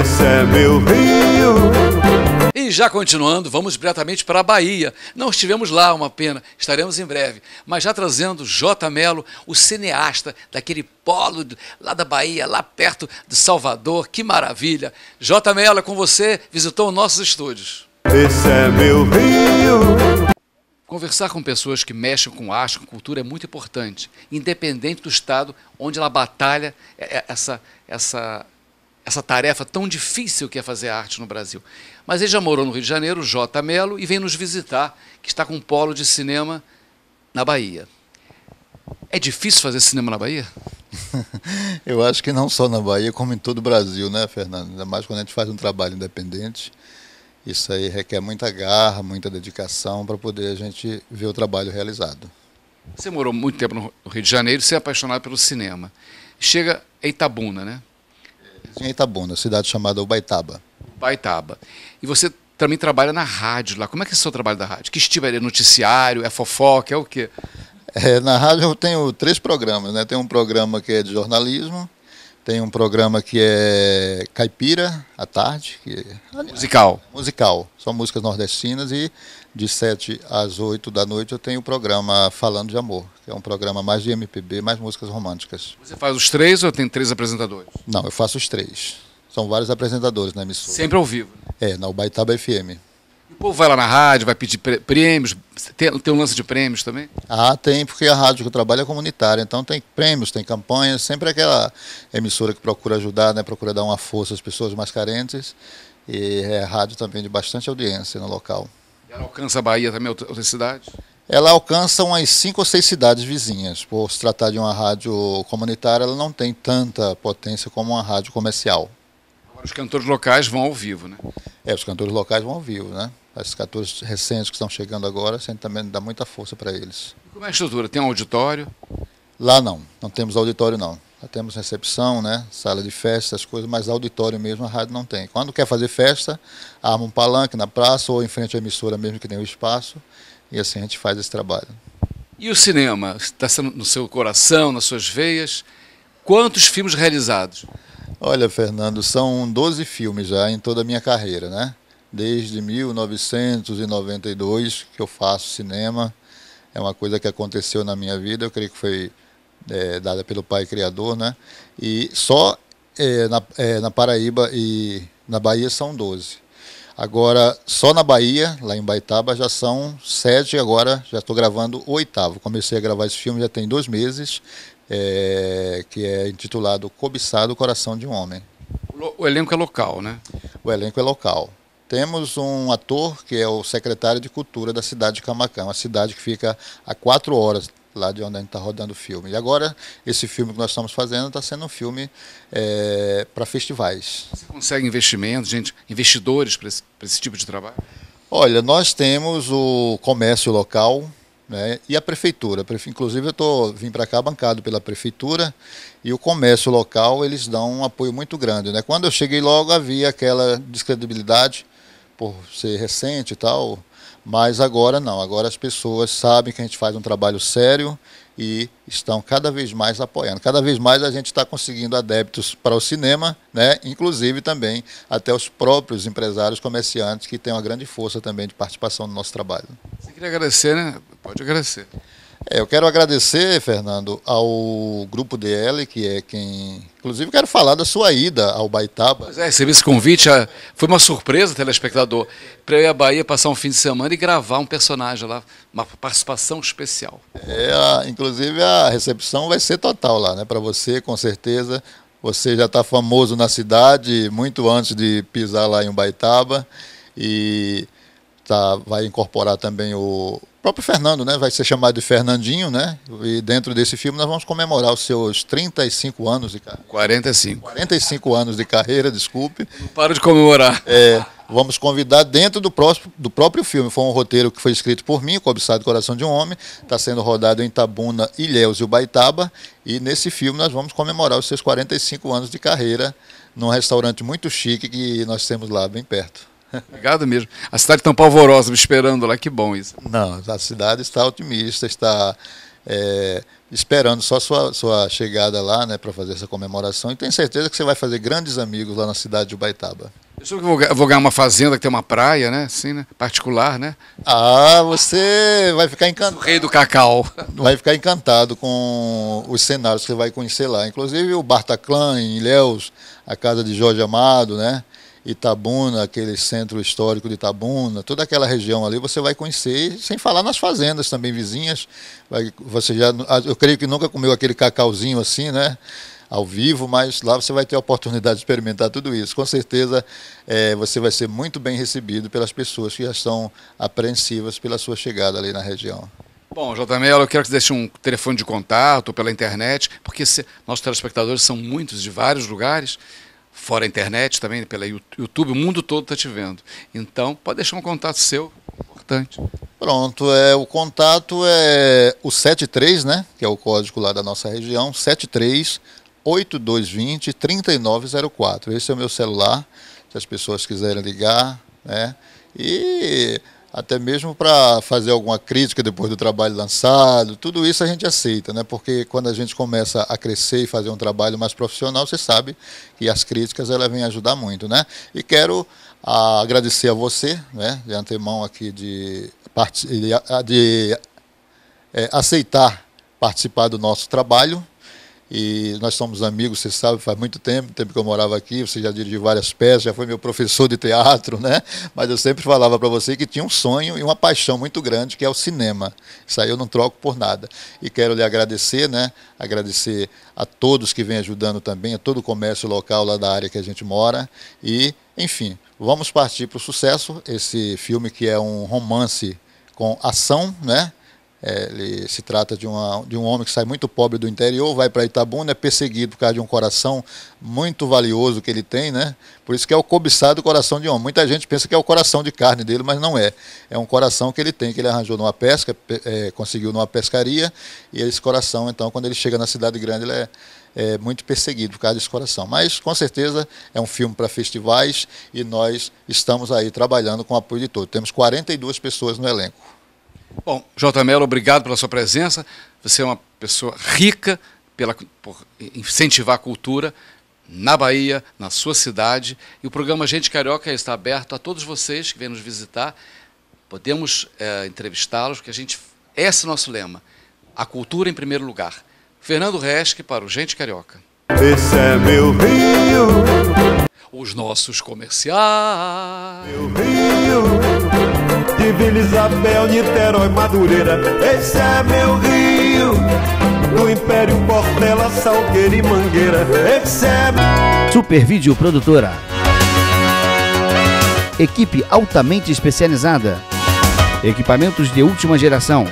esse é meu rio. E já continuando, vamos diretamente para a Bahia. Não estivemos lá, uma pena, estaremos em breve. Mas já trazendo J. Melo, o cineasta daquele polo lá da Bahia, lá perto de Salvador, que maravilha. J. Melo, é com você, visitou nossos estúdios. Esse é meu rio. Conversar com pessoas que mexem com arte, com cultura é muito importante, independente do estado onde ela batalha é, é, essa, essa essa tarefa tão difícil que é fazer arte no Brasil. Mas ele já morou no Rio de Janeiro, J. Melo, e vem nos visitar, que está com um polo de cinema na Bahia. É difícil fazer cinema na Bahia? Eu acho que não só na Bahia, como em todo o Brasil, né, Fernando? Ainda mais quando a gente faz um trabalho independente. Isso aí requer muita garra, muita dedicação para poder a gente ver o trabalho realizado. Você morou muito tempo no Rio de Janeiro, você é apaixonado pelo cinema. Chega em Itabuna, né? Em Itabuna, cidade chamada Ubaitaba. Ubaitaba. E você também trabalha na rádio lá. Como é que é o seu trabalho da rádio? Que estilo é? Noticiário? É fofoca? É o quê? É, na rádio eu tenho três programas, né? Tem um programa que é de jornalismo, tem um programa que é Caipira, à tarde. Que... É musical. Musical. São músicas nordestinas e de 7 às 8 da noite eu tenho o programa Falando de Amor, que é um programa mais de MPB, mais músicas românticas. Você faz os três ou tem três apresentadores? Não, eu faço os três. São vários apresentadores na emissora. Sempre ao vivo. Né? É, na Ubaitaba FM o povo vai lá na rádio, vai pedir prêmios, tem, tem um lance de prêmios também? Ah, tem, porque a rádio que eu trabalho é comunitária, então tem prêmios, tem campanhas, sempre aquela emissora que procura ajudar, né, procura dar uma força às pessoas mais carentes, e é rádio também de bastante audiência no local. Ela alcança a Bahia também, outras cidades? Ela alcança umas cinco ou seis cidades vizinhas. Por se tratar de uma rádio comunitária, ela não tem tanta potência como uma rádio comercial. Os cantores locais vão ao vivo, né? É, os cantores locais vão ao vivo, né? As cantores recentes que estão chegando agora, a gente também dá muita força para eles. E como é a estrutura? Tem um auditório? Lá não, não temos auditório não. Lá temos recepção, né? Sala de festa, as coisas, mas auditório mesmo a rádio não tem. Quando quer fazer festa, arma um palanque na praça ou em frente à emissora mesmo que tem o espaço. E assim a gente faz esse trabalho. E o cinema? Está no seu coração, nas suas veias? Quantos filmes realizados? Olha, Fernando, são 12 filmes já em toda a minha carreira, né? Desde 1992 que eu faço cinema. É uma coisa que aconteceu na minha vida, eu creio que foi é, dada pelo Pai Criador, né? E só é, na, é, na Paraíba e na Bahia são 12. Agora, só na Bahia, lá em Baitaba, já são sete, agora já estou gravando o oitavo. Comecei a gravar esse filme já tem dois meses, é, que é intitulado Cobiçado Coração de um Homem. O elenco é local, né? O elenco é local. Temos um ator que é o secretário de cultura da cidade de Camacã, uma cidade que fica a quatro horas lá de onde a gente está rodando o filme. E agora, esse filme que nós estamos fazendo está sendo um filme é, para festivais. Você consegue investimentos, gente, investidores para esse, esse tipo de trabalho? Olha, nós temos o comércio local, né, e a prefeitura. Inclusive, eu tô, vim para cá bancado pela prefeitura e o comércio local, eles dão um apoio muito grande. Né? Quando eu cheguei logo, havia aquela descredibilidade por ser recente e tal. Mas agora não, agora as pessoas sabem que a gente faz um trabalho sério e estão cada vez mais apoiando. Cada vez mais a gente está conseguindo adeptos para o cinema, né? inclusive também até os próprios empresários comerciantes que têm uma grande força também de participação no nosso trabalho. Você queria agradecer, né? Pode agradecer. É, eu quero agradecer, Fernando, ao Grupo DL, que é quem. Inclusive, quero falar da sua ida ao Baitaba. Pois é, recebi esse convite, ah, foi uma surpresa, telespectador, para eu ir à Bahia passar um fim de semana e gravar um personagem lá, uma participação especial. É, inclusive, a recepção vai ser total lá, né? Para você, com certeza. Você já está famoso na cidade, muito antes de pisar lá em Baitaba. E tá, vai incorporar também o próprio Fernando, né? Vai ser chamado de Fernandinho, né? E dentro desse filme nós vamos comemorar os seus 35 anos de carreira. 45. 45 anos de carreira, desculpe. Não paro de comemorar. É, vamos convidar dentro do, próximo, do próprio filme. Foi um roteiro que foi escrito por mim, Cobiçado Coração de um Homem. Está sendo rodado em Tabuna, Ilhéus e Ubaitaba. E nesse filme nós vamos comemorar os seus 45 anos de carreira num restaurante muito chique que nós temos lá bem perto. Obrigado mesmo. A cidade tão pavorosa me esperando lá, que bom isso. Não, a cidade está otimista, está é, esperando só sua, sua chegada lá né, para fazer essa comemoração e tenho certeza que você vai fazer grandes amigos lá na cidade de Ubaitaba. Eu sou que vou, vou, ganhar uma fazenda que tem uma praia, né? Assim, né? Particular, né? Ah, você vai ficar encantado. O rei do cacau. Vai ficar encantado com os cenários que você vai conhecer lá. Inclusive o Bartaclan em Ilhéus, a casa de Jorge Amado, né? Itabuna, aquele centro histórico de Itabuna, toda aquela região ali você vai conhecer, sem falar nas fazendas também vizinhas. Vai, você já, eu creio que nunca comeu aquele cacauzinho assim, né? Ao vivo, mas lá você vai ter a oportunidade de experimentar tudo isso. Com certeza é, você vai ser muito bem recebido pelas pessoas que já estão apreensivas pela sua chegada ali na região. Bom, JML, eu quero que você deixe um telefone de contato pela internet, porque se, nossos telespectadores são muitos de vários lugares fora a internet também, pela YouTube, o mundo todo está te vendo. Então, pode deixar um contato seu, importante. Pronto, é, o contato é o 73, né? Que é o código lá da nossa região, 73 8220 3904. Esse é o meu celular, se as pessoas quiserem ligar, né? E até mesmo para fazer alguma crítica depois do trabalho lançado, tudo isso a gente aceita, né? Porque quando a gente começa a crescer e fazer um trabalho mais profissional, você sabe que as críticas ela vem ajudar muito, né? E quero a, agradecer a você, né? De antemão aqui de, de, de é, aceitar participar do nosso trabalho, e nós somos amigos, você sabe, faz muito tempo, tempo que eu morava aqui, você já dirigiu várias peças, já foi meu professor de teatro, né? Mas eu sempre falava para você que tinha um sonho e uma paixão muito grande, que é o cinema. Isso aí eu não troco por nada. E quero lhe agradecer, né? Agradecer a todos que vêm ajudando também, a todo o comércio local lá da área que a gente mora. E, enfim, vamos partir para o sucesso. Esse filme que é um romance com ação, né? É, ele se trata de, uma, de um homem que sai muito pobre do interior, vai para Itabuna, é perseguido por causa de um coração muito valioso que ele tem, né? Por isso que é o cobiçado coração de homem. Muita gente pensa que é o coração de carne dele, mas não é. É um coração que ele tem, que ele arranjou numa pesca, é, conseguiu numa pescaria, e esse coração, então, quando ele chega na cidade grande, ele é, é muito perseguido por causa desse coração. Mas, com certeza, é um filme para festivais e nós estamos aí trabalhando com o apoio de todos. Temos 42 pessoas no elenco. Bom, J. Mello, obrigado pela sua presença. Você é uma pessoa rica pela, por incentivar a cultura na Bahia, na sua cidade. E o programa Gente Carioca está aberto a todos vocês que vêm nos visitar. Podemos é, entrevistá-los, porque a gente. Esse é o nosso lema: a cultura em primeiro lugar. Fernando Resque para o Gente Carioca. Esse é meu rio. Os nossos comerciais. Meu rio de Vila Isabel, Niterói, Madureira. Esse é meu rio, do Império Portela, Salgueira e Mangueira. Esse é. Super Vídeo Produtora. Equipe altamente especializada. Equipamentos de última geração.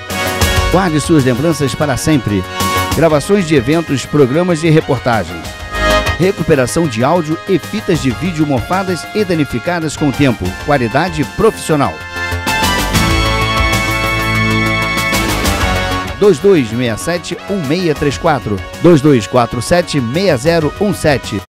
Guarde suas lembranças para sempre. Gravações de eventos, programas e reportagens. Recuperação de áudio e fitas de vídeo mofadas e danificadas com o tempo. Qualidade profissional. 2267 1634 2247 6017